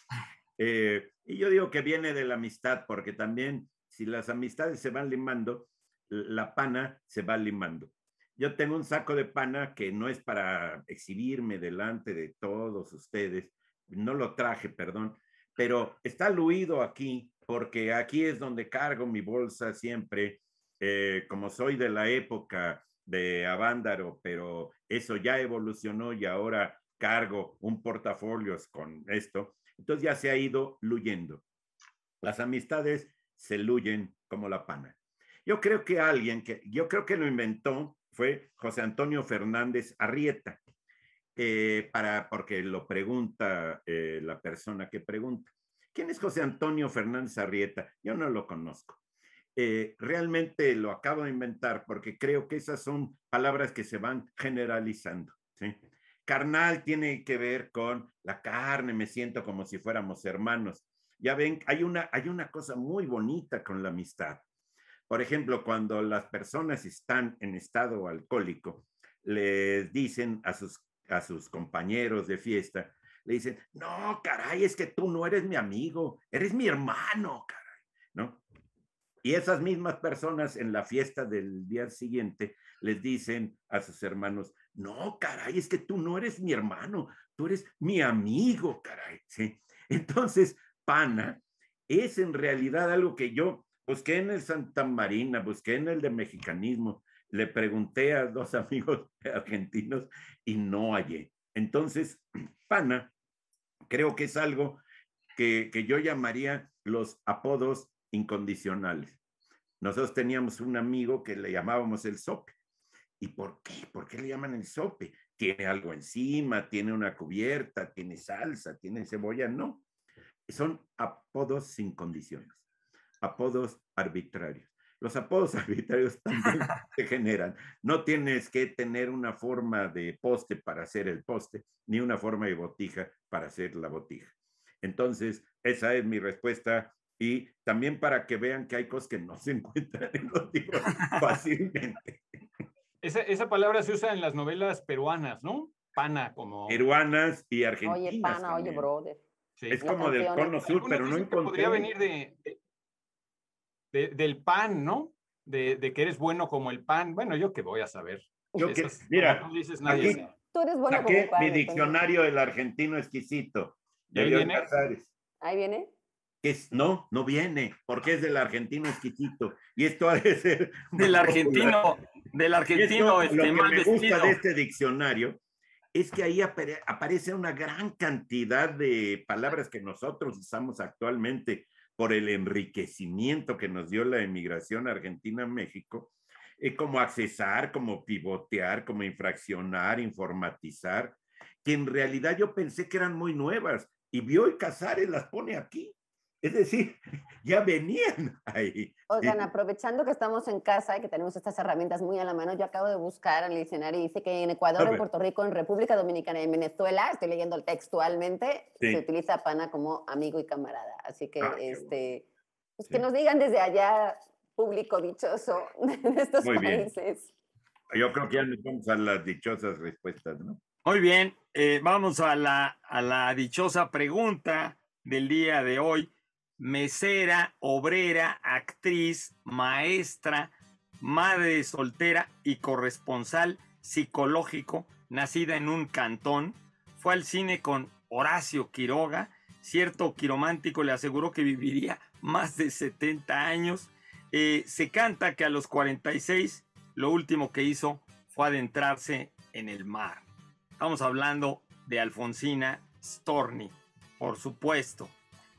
Eh, y yo digo que viene de la amistad, porque también si las amistades se van limando, la pana se va limando. Yo tengo un saco de pana que no es para exhibirme delante de todos ustedes, no lo traje, perdón, pero está luido aquí, porque aquí es donde cargo mi bolsa siempre, eh, como soy de la época de Avándaro, pero eso ya evolucionó y ahora cargo un portafolios con esto. Entonces ya se ha ido luyendo. Las amistades se luyen como la pana. Yo creo que alguien que, yo creo que lo inventó fue José Antonio Fernández Arrieta, eh, para, porque lo pregunta eh, la persona que pregunta. ¿Quién es José Antonio Fernández Arrieta? Yo no lo conozco. Eh, realmente lo acabo de inventar porque creo que esas son palabras que se van generalizando. ¿sí? Carnal tiene que ver con la carne, me siento como si fuéramos hermanos. Ya ven, hay una, hay una cosa muy bonita con la amistad. Por ejemplo, cuando las personas están en estado alcohólico, les dicen a sus, a sus compañeros de fiesta, le dicen, no, caray, es que tú no eres mi amigo, eres mi hermano, caray, ¿no? Y esas mismas personas en la fiesta del día siguiente les dicen a sus hermanos, no, caray, es que tú no eres mi hermano, tú eres mi amigo, caray. ¿sí? Entonces, pana es en realidad algo que yo busqué en el Santa Marina, busqué en el de mexicanismo, le pregunté a dos <laughs> amigos argentinos y no hallé. Entonces, <clears throat> pana, creo que es algo que, que yo llamaría los apodos incondicionales. Nosotros teníamos un amigo que le llamábamos el Sope ¿Y por qué? ¿Por qué le llaman el sope? Tiene algo encima, tiene una cubierta, tiene salsa, tiene cebolla, no. Son apodos sin condiciones, apodos arbitrarios. Los apodos <laughs> arbitrarios también <laughs> se generan. No tienes que tener una forma de poste para hacer el poste, ni una forma de botija para hacer la botija. Entonces, esa es mi respuesta y también para que vean que hay cosas que no se <laughs> encuentran en los libros fácilmente. Esa, palabra se usa en las novelas peruanas, ¿no? Pana, como. Peruanas y argentinas. Oye, pana, oye, brother. Es como del cono sur, pero no encontré. Podría venir de, del pan, ¿no? De, que eres bueno como el pan. Bueno, yo qué voy a saber. Yo que, mira, tú eres bueno como mi diccionario del argentino exquisito. ¿Ahí viene? ¿Ahí viene? es, no, no viene, porque es del argentino exquisito. Y esto ha de ser. Del argentino, del argentino, lo este, que me gusta de este diccionario es que ahí aparece una gran cantidad de palabras que nosotros usamos actualmente por el enriquecimiento que nos dio la emigración argentina a México, eh, como accesar, como pivotear, como infraccionar, informatizar, que en realidad yo pensé que eran muy nuevas y y Casares las pone aquí. Es decir, <laughs> ya venían <laughs> ahí. Oigan, aprovechando que estamos en casa y que tenemos estas herramientas muy a la mano, yo acabo de buscar al diccionario y dice que en Ecuador, en Puerto Rico, en República Dominicana y en Venezuela, estoy leyendo textualmente, se utiliza pana como amigo y camarada. Así que, ah, este, pues que nos digan desde allá, público dichoso de <laughs> estos muy Yo creo que ya nos vamos a las dichosas respuestas, ¿no? Muy bien, eh, vamos a la, a la dichosa pregunta del día de hoy mesera, obrera, actriz, maestra, madre soltera y corresponsal psicológico, nacida en un cantón, fue al cine con Horacio Quiroga, cierto quiromántico le aseguró que viviría más de 70 años, eh, se canta que a los 46 lo último que hizo fue adentrarse en el mar. Estamos hablando de Alfonsina Storni, por supuesto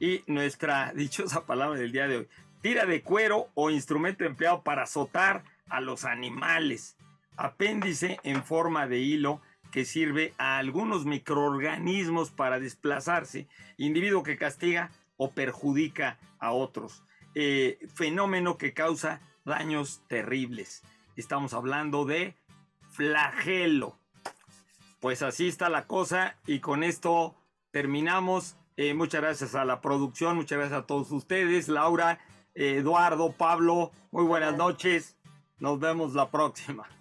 y nuestra <laughs> dichosa palabra del día de hoy. Tira de cuero o instrumento empleado para azotar a los animales. Apéndice en forma de hilo que sirve a algunos microorganismos para desplazarse. Individuo que castiga o perjudica a otros. Eh, fenómeno que causa daños terribles. Estamos hablando de flagelo. Pues así está la cosa y con esto terminamos eh, muchas gracias a la producción, muchas gracias a todos ustedes. Laura, Eduardo, Pablo, muy buenas noches. Nos vemos la próxima.